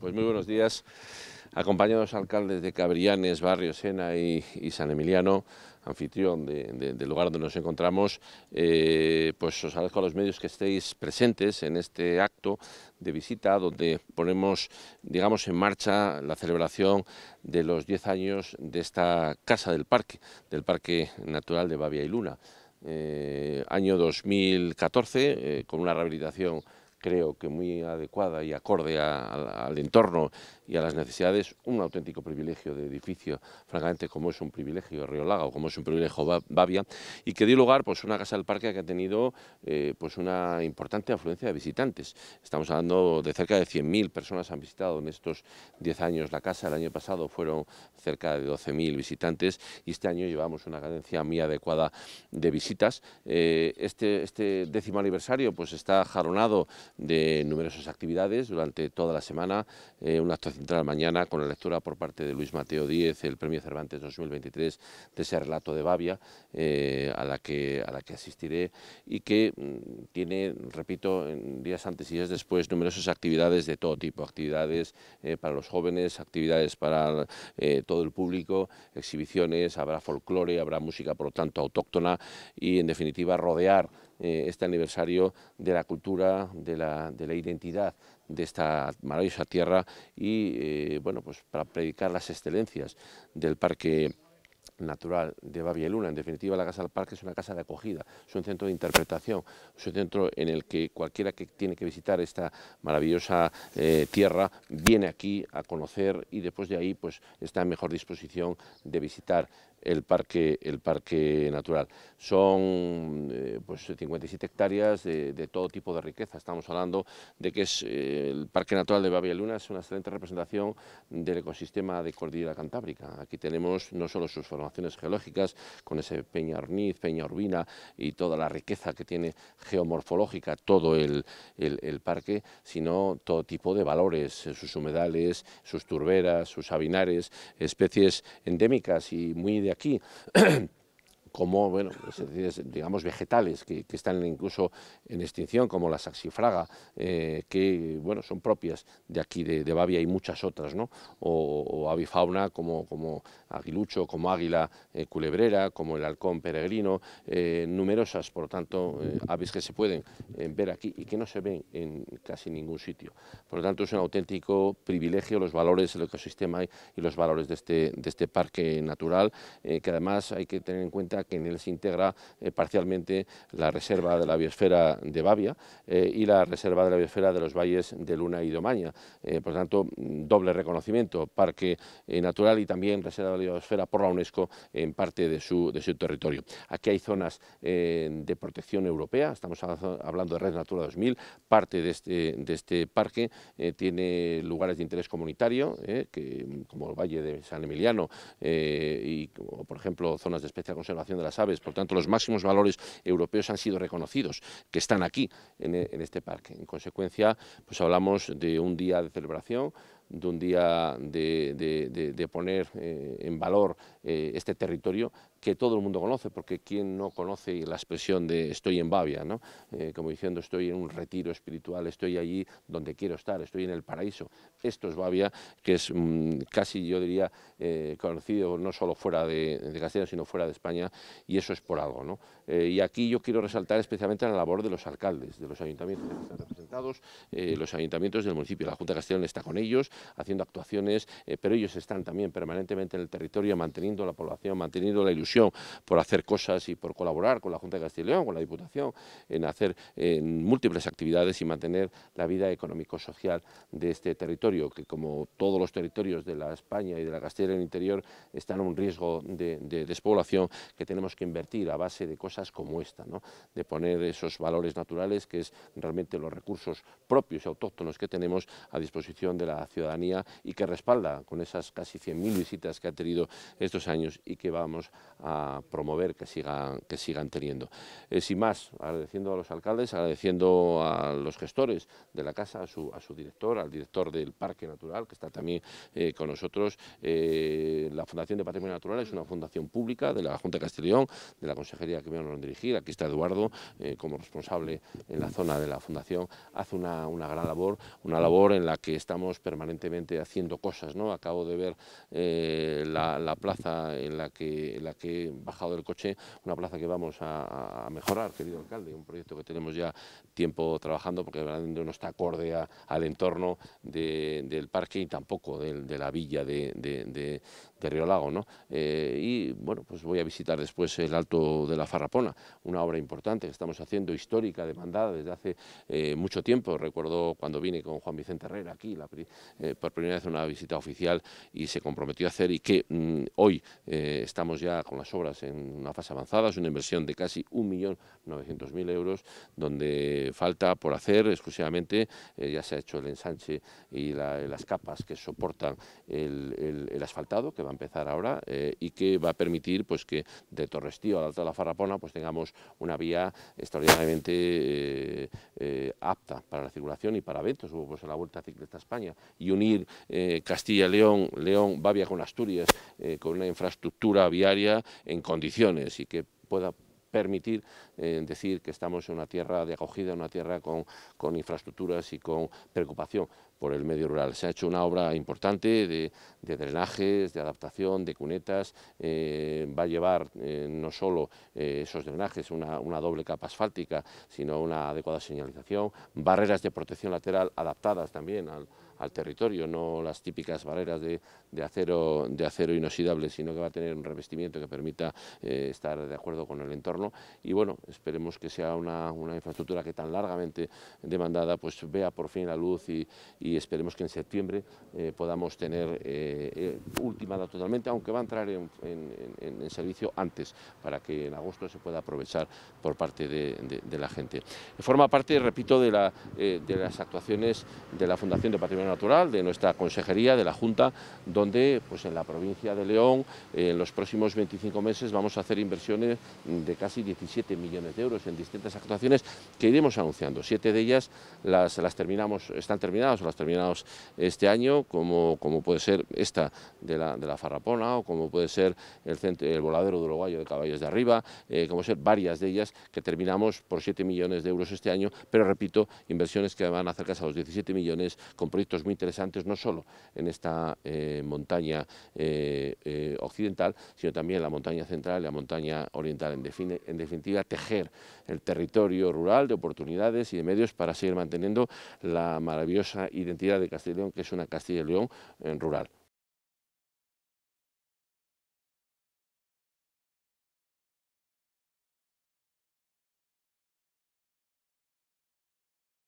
Pues muy buenos días. Acompañados alcaldes de Cabrianes, Barrio Sena y, San Emiliano, anfitrión del lugar donde nos encontramos, eh, pues os agradezco a los medios que estéis presentes en este acto de visita donde ponemos, digamos, en marcha la celebración de los 10 años de esta Casa del Parque, del Parque Natural de Bavia y Luna. Eh, año 2014, eh, con una rehabilitación creo que muy adecuada y acorde al entorno y a las necesidades, un auténtico privilegio de edificio, francamente como es un privilegio Río o como es un privilegio Bavia, y que dio lugar pues una casa del parque que ha tenido eh, pues una importante afluencia de visitantes. Estamos hablando de cerca de 100.000 personas han visitado en estos 10 años la casa, el año pasado fueron cerca de 12.000 visitantes y este año llevamos una cadencia muy adecuada de visitas. Eh, este, este décimo aniversario pues está jaronado de numerosas actividades durante toda la semana. Eh, ...un acto central mañana con la lectura por parte de Luis Mateo Díez, el Premio Cervantes 2023 de ese relato de Babia, eh, a, la que, a la que asistiré y que mm, tiene, repito, días antes y días después numerosas actividades de todo tipo, actividades eh, para los jóvenes, actividades para todo el público, exhibiciones, habrá folclore, habrá música, por lo tanto, autóctona y, en definitiva, rodear eh, este aniversario de la cultura, de la, identidad de esta maravillosa tierra y eh, bueno, pues para predicar las excelencias del parque natural de Luna. En definitiva, la Casa del Parque es una casa de acogida, es un centro de interpretación, es un centro en el que cualquiera que tiene que visitar esta maravillosa eh, tierra viene aquí a conocer y después de ahí pues, está en mejor disposición de visitar el parque, el parque natural. Son eh, pues 57 hectáreas de, todo tipo de riqueza. Estamos hablando de que es eh, el Parque Natural de Babia Luna es una excelente representación del ecosistema de Cordillera Cantábrica. Aquí tenemos no solo sus formaciones geológicas, con ese Peña Orniz, Peña Urbina y toda la riqueza que tiene geomorfológica todo el, el, parque, sino todo tipo de valores, eh, sus humedales, sus turberas, sus sabinares, especies endémicas y muy de aqui como, bueno, digamos, vegetales que, están incluso en extinción, como la saxifraga, eh, que, bueno, son propias de aquí, de, de Bavia y muchas otras, ¿no? O, avifauna como, como, aguilucho, como águila eh, culebrera, como el halcón peregrino, eh, numerosas, por lo tanto, aves que se pueden ver aquí y que no se ven en casi ningún sitio. Por lo tanto, es un auténtico privilegio los valores del ecosistema y, los valores de este, de este parque natural, que además hay que tener en cuenta que en él se integra eh, parcialmente la Reserva de la Biosfera de Bavia eh, y la Reserva de la Biosfera de los Valles de Luna y Domaña. Eh, por tanto, doble reconocimiento, parque eh, natural y también Reserva de la Biosfera por la UNESCO en parte de su, de su territorio. Aquí hay zonas de protección europea, estamos hablando de Red Natura 2000, parte de este, de este parque tiene lugares de interés comunitario, que, como el Valle de San Emiliano y, por ejemplo, zonas de especial conservación de las Aves. Por tanto, los máximos valores europeos han sido reconocidos, que están aquí, en, e, este parque. En consecuencia, pues hablamos de un día de celebración, de un día de, poner eh, en valor eh, este territorio que todo el mundo conoce, porque quién no conoce la expresión de estoy en Bavia, ¿no? Eh, como diciendo estoy en un retiro espiritual, estoy allí donde quiero estar, estoy en el paraíso. Esto es Bavia, que es mm, casi yo diría eh, conocido no solo fuera de, Castellón, sino fuera de España, y eso es por algo. ¿no? Eh, y aquí yo quiero resaltar especialmente la labor de los alcaldes, de los ayuntamientos que están representados, los ayuntamientos del municipio, la Junta de Castellón está con ellos, haciendo actuaciones, pero ellos están también permanentemente en el territorio, manteniendo la población, manteniendo la ilusión por hacer cosas y por colaborar con la Junta de Castilla y León, con la Diputación, en hacer múltiples actividades y mantener la vida económico-social de este territorio, que como todos los territorios de la España y de la Castilla el Interior, están en un riesgo de, despoblación que tenemos que invertir a base de cosas como esta, ¿no? de poner esos valores naturales, que es realmente los recursos propios y autóctonos que tenemos a disposición de la ciudadanía y que respalda con esas casi 100.000 visitas que ha tenido estos años y que vamos a promover que sigan, que sigan teniendo. Eh, sin más, agradeciendo a los alcaldes, agradeciendo a los gestores de la casa, a su, director, al director del Parque Natural, que está también eh, con nosotros. Eh, la Fundación de Patrimonio Natural es una fundación pública de la Junta de Castellón, de la Consejería que me van a dirigir. Aquí está Eduardo como responsable en la zona de la fundación. Hace una, gran labor, una labor en la que estamos permanentemente haciendo cosas. ¿no? Acabo de ver la, plaza en la que que he bajado del coche, una plaza que vamos a, mejorar, querido alcalde, un proyecto que tenemos ya tiempo trabajando porque verdad no está acorde al entorno del parque y tampoco de la villa de, Lago. ¿no? Eh, y bueno, pues voy a visitar después el Alto de la Farrapona, una obra importante que estamos haciendo, histórica, demandada desde hace eh, mucho tiempo. Recuerdo cuando vine con Juan Vicente Herrera aquí, eh, por primera vez una visita oficial y se comprometió a hacer y que mm, hoy estamos ya con las obras en una fase avanzada, es una inversión de casi 1.900.000 euros, donde falta por hacer exclusivamente, ya se ha hecho el ensanche y las capas que soportan el, asfaltado, que van empezar ahora eh, y que va a permitir pues, que de Torrestío al Alta de la Farrapona pues, tengamos una vía extraordinariamente eh, eh, apta para la circulación y para eventos, como pues, la Vuelta Ciclista a España, y unir Castilla, León, León, Bavia con Asturias, con una infraestructura viaria en condiciones y que pueda permitir eh, decir que estamos en una tierra de acogida, una tierra con, infraestructuras y con preocupación por el medio rural. Se ha hecho una obra importante de, drenajes, de adaptación, de cunetas, eh, va a llevar eh, no solo esos drenajes, una, una, doble capa asfáltica, sino una adecuada señalización, barreras de protección lateral adaptadas también al, al territorio, no las típicas barreras de, acero, de acero inoxidable, sino que va a tener un revestimiento que permita eh, estar de acuerdo con el entorno y bueno, esperemos que sea una, infraestructura que tan largamente demandada pues vea por fin la luz y, esperemos que en septiembre eh, podamos tener ultimada eh, totalmente, aunque va a entrar en, servicio antes, para que en agosto se pueda aprovechar por parte de, la gente. Forma parte, repito, de las actuaciones de la Fundación de Patrimonio natural de nuestra consejería, de la Junta, donde pues en la provincia de León eh, en los próximos 25 meses vamos a hacer inversiones de casi 17 millones de euros en distintas actuaciones que iremos anunciando. Siete de ellas las, las terminamos, están terminadas o las terminamos este año, como, como puede ser esta de la, de la Farrapona o como puede ser el, centro, el voladero de Uruguayo de Caballos de Arriba, eh, como ser varias de ellas que terminamos por 7 millones de euros este año, pero repito, inversiones que van a acercarse a los 17 millones con proyectos muy interesantes, no solo en esta eh, montaña eh, eh, occidental, sino también en la montaña central y la montaña oriental. En, en definitiva, tejer el territorio rural de oportunidades y de medios para seguir manteniendo la maravillosa identidad de Castilla y León, que es una Castilla y León rural.